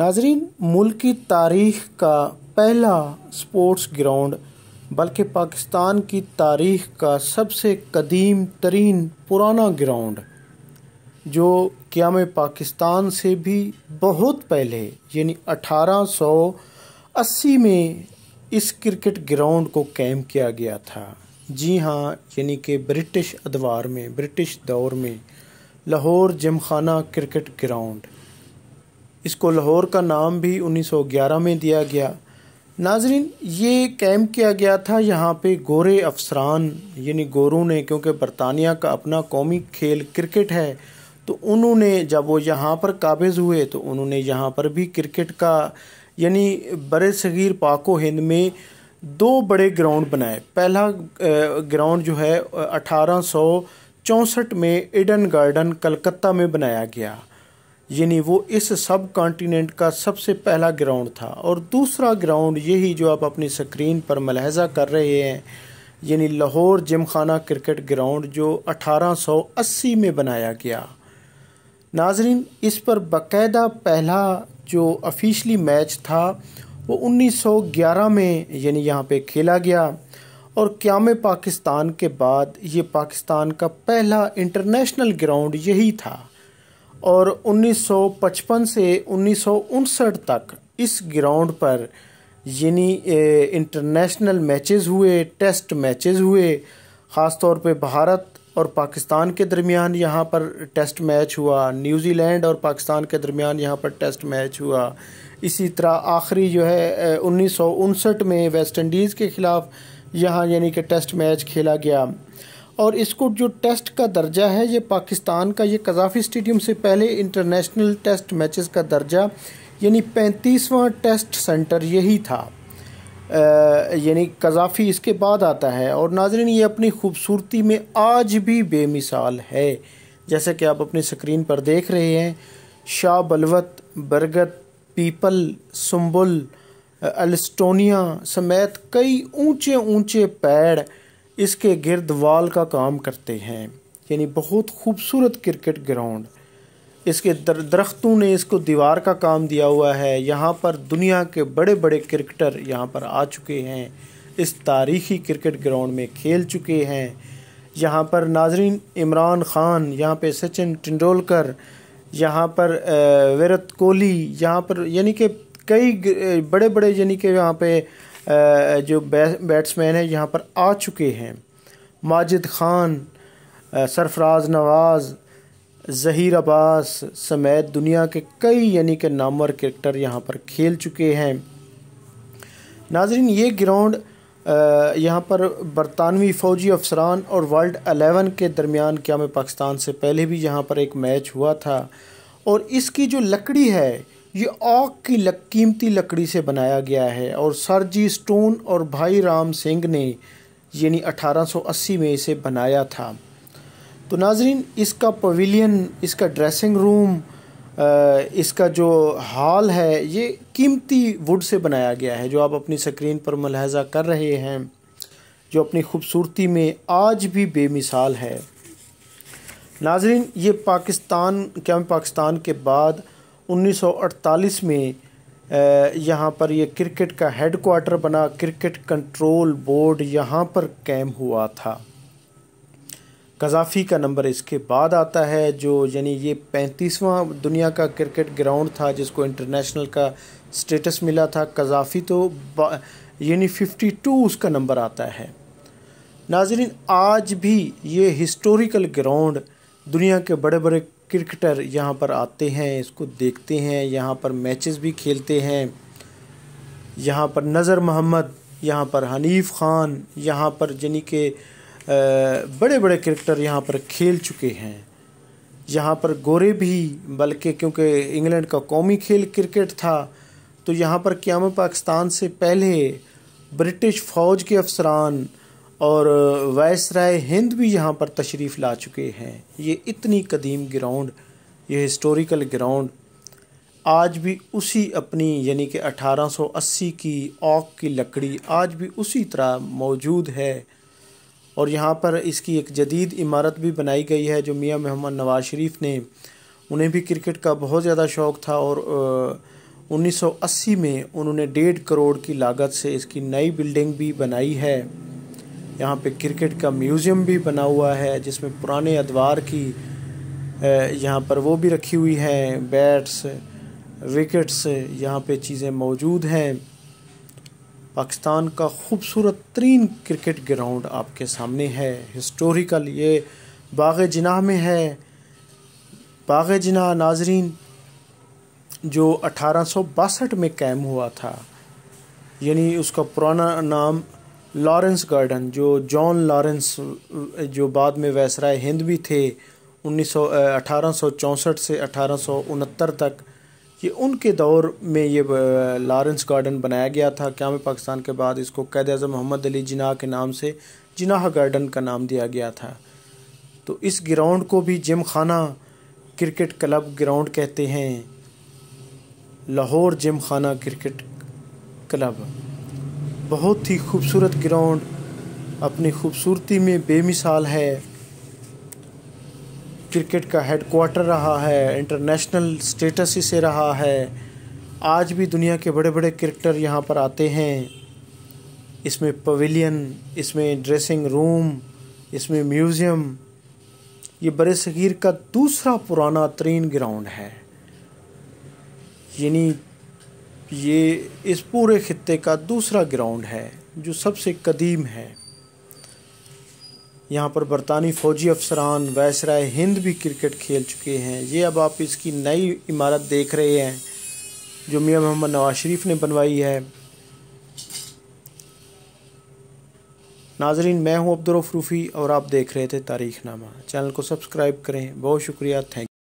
नाजरीन मुल्क की तारीख का पहला स्पोर्ट्स ग्राउंड बल्कि पाकिस्तान की तारीख का सबसे कदीम तरीन पुराना ग्राउंड जो क्याम पाकिस्तान से भी बहुत पहले यानी 1880 में इस क्रिकेट ग्राउंड को कैम किया गया था जी हाँ यानी कि ब्रिटिश अदवार में ब्रिटिश दौर में लाहौर जमखाना क्रिकेट ग्राउंड इसको लाहौर का नाम भी 1911 में दिया गया नाजरीन ये कैम्प किया गया था यहाँ पे गोरे अफसरान यानी गोरों ने क्योंकि बरतानिया का अपना कौमी खेल क्रिकेट है तो उन्होंने जब वो यहाँ पर काबिज़ हुए तो उन्होंने यहाँ पर भी क्रिकेट का यानी बर सग़ीर पाको हिंद में दो बड़े ग्राउंड बनाए पहला ग्राउंड जो है अठारह में एडन गार्डन कलकत्ता में बनाया गया यानी वो इस सब कॉन्टीनेंट का सबसे पहला ग्राउंड था और दूसरा ग्राउंड यही जो आप अपनी स्क्रीन पर मलहजा कर रहे हैं यानी लाहौर जिमखाना क्रिकेट ग्राउंड जो 1880 में बनाया गया नाजरीन इस पर बाकायदा पहला जो ऑफिशली मैच था वो 1911 में यानी यहाँ पे खेला गया और क्याम पाकिस्तान के बाद ये पाकिस्तान का पहला इंटरनेशनल ग्राउंड यही था और 1955 से उन्नीस तक इस ग्राउंड पर यानी इंटरनेशनल मैचेस हुए टेस्ट मैचेस हुए ख़ास तौर पे भारत और पाकिस्तान के दरमियान यहाँ पर टेस्ट मैच हुआ न्यूजीलैंड और पाकिस्तान के दरमियान यहाँ पर टेस्ट मैच हुआ इसी तरह आखिरी जो है उन्नीस में वेस्ट इंडीज़ के ख़िलाफ़ यहाँ यानी कि टेस्ट मैच खेला गया और इसको जो टेस्ट का दर्जा है ये पाकिस्तान का ये कजाफी स्टेडियम से पहले इंटरनेशनल टेस्ट मैचेस का दर्जा यानी पैंतीसवां टेस्ट सेंटर यही था यानी कजाफी इसके बाद आता है और नाजरीन ये अपनी खूबसूरती में आज भी बेमिसाल है जैसे कि आप अपनी स्क्रीन पर देख रहे हैं शाह बलवत बरगद पीपल सुम्बुल अलस्टोनिया समेत कई ऊंचे ऊंचे पेड़ इसके गिरद वाल का काम करते हैं यानी बहुत खूबसूरत क्रिकेट ग्राउंड इसके दर, दरख्तों ने इसको दीवार का काम दिया हुआ है यहाँ पर दुनिया के बड़े बड़े क्रिकेटर यहाँ पर आ चुके हैं इस तारीखी क्रिकेट ग्राउंड में खेल चुके हैं यहाँ पर नाजरीन इमरान ख़ान यहाँ पे सचिन तेंदुलकर यहाँ पर विराट कोहली यहाँ पर यानी कि कई बड़े बड़े यानी कि यहाँ पे जो बैट्समैन है यहाँ पर आ चुके हैं माजिद खान सरफराज नवाज़ ज़हीर अब्बास समेत दुनिया के कई यानी कि नामवर क्रिकेटर यहाँ पर खेल चुके हैं नाजरीन ये ग्राउंड यहाँ पर बरतानवी फ़ौजी अफसरान और वर्ल्ड अलेवन के दरमियान क्या में पाकिस्तान से पहले भी यहाँ पर एक मैच हुआ था और इसकी जो लकड़ी है ये ऑक की लक, कीमती लकड़ी से बनाया गया है और सरजी स्टोन और भाई राम सिंह ने यानी 1880 में इसे बनाया था तो नाजरीन इसका पवेलियन इसका ड्रेसिंग रूम इसका जो हॉल है ये कीमती वुड से बनाया गया है जो आप अपनी स्क्रीन पर मुलाहजा कर रहे हैं जो अपनी खूबसूरती में आज भी बेमिसाल है नाजरीन ये पाकिस्तान क्या पाकिस्तान के बाद 1948 में यहाँ पर ये क्रिकेट का हेड क्वार्टर बना क्रिकेट कंट्रोल बोर्ड यहाँ पर कैम हुआ था कजाफी का नंबर इसके बाद आता है जो यानी ये पैंतीसवां दुनिया का क्रिकेट ग्राउंड था जिसको इंटरनेशनल का स्टेटस मिला था कजाफी तो यानी फिफ्टी टू उसका नंबर आता है नाजरीन आज भी ये हिस्टोरिकल ग्राउंड दुनिया के बड़े बड़े क्रिकेटर यहाँ पर आते हैं इसको देखते हैं यहाँ पर मैचेस भी खेलते हैं यहाँ पर नज़र मोहम्मद यहाँ पर हनीफ ख़ान यहाँ पर यानी के बड़े बड़े क्रिकेटर यहाँ पर खेल चुके हैं यहाँ पर गोरे भी बल्कि क्योंकि इंग्लैंड का कौमी खेल क्रिकेट था तो यहाँ पर क्याम पाकिस्तान से पहले ब्रिटिश फ़ौज के अफसरान और वायसराय हिंद भी यहाँ पर तशरीफ़ ला चुके हैं ये इतनी कदीम ग्राउंड ये हिस्टोरिकल ग्राउंड आज भी उसी अपनी यानी कि 1880 की ओक की लकड़ी आज भी उसी तरह मौजूद है और यहाँ पर इसकी एक जदीद इमारत भी बनाई गई है जो मियाँ मोहम्मद नवाज़ शरीफ ने उन्हें भी क्रिकेट का बहुत ज़्यादा शौक़ था और आ, 1980 में उन्होंने डेढ़ करोड़ की लागत से इसकी नई बिल्डिंग भी बनाई है यहाँ पे क्रिकेट का म्यूज़ियम भी बना हुआ है जिसमें पुराने अदवार की यहाँ पर वो भी रखी हुई हैं बैट्स विकेट्स यहाँ पे चीज़ें मौजूद हैं पाकिस्तान का खूबसूरत तरीन क्रिकेट ग्राउंड आपके सामने है हिस्टोरिकल ये बाग जनाह में है बाग जनाह नाजरीन जो अठारह में कैम हुआ था यानी उसका पुराना नाम लॉरेंस गार्डन जो जॉन लॉरेंस जो बाद में वैसराय हिंद भी थे उन्नीस सौ से अठारह तक ये उनके दौर में ये लॉरेंस गार्डन बनाया गया था क्याम पाकिस्तान के बाद इसको कैद अजम मोहम्मद अली जिनाह के नाम से जिनाह गार्डन का नाम दिया गया था तो इस ग्राउंड को भी gym Gymkhana cricket club ground कहते हैं Lahore Gymkhana cricket club बहुत ही खूबसूरत ग्राउंड अपनी खूबसूरती में बेमिसाल है क्रिकेट का हेड क्वार्टर रहा है इंटरनेशनल स्टेटस इसे रहा है आज भी दुनिया के बड़े बड़े क्रिकेटर यहाँ पर आते हैं इसमें पवेलियन इसमें ड्रेसिंग रूम इसमें म्यूज़ियम ये बड़े सगीर का दूसरा पुराना तरीन ग्राउंड है यानी ये इस पूरे ख़त्े का दूसरा ग्राउंड है जो सबसे कदीम है यहाँ पर बरतानी फ़ौजी अफसरान वैसराय हिंद भी क्रिकेट खेल चुके हैं ये अब आप इसकी नई इमारत देख रहे हैं जो मियाँ मोहम्मद नवाज शरीफ ने बनवाई है नाजरीन मैं हूँ अब्दुलरफ रूफ़ी और आप देख रहे थे तारीखनामा चैनल को सब्सक्राइब करें बहुत शुक्रिया थैंक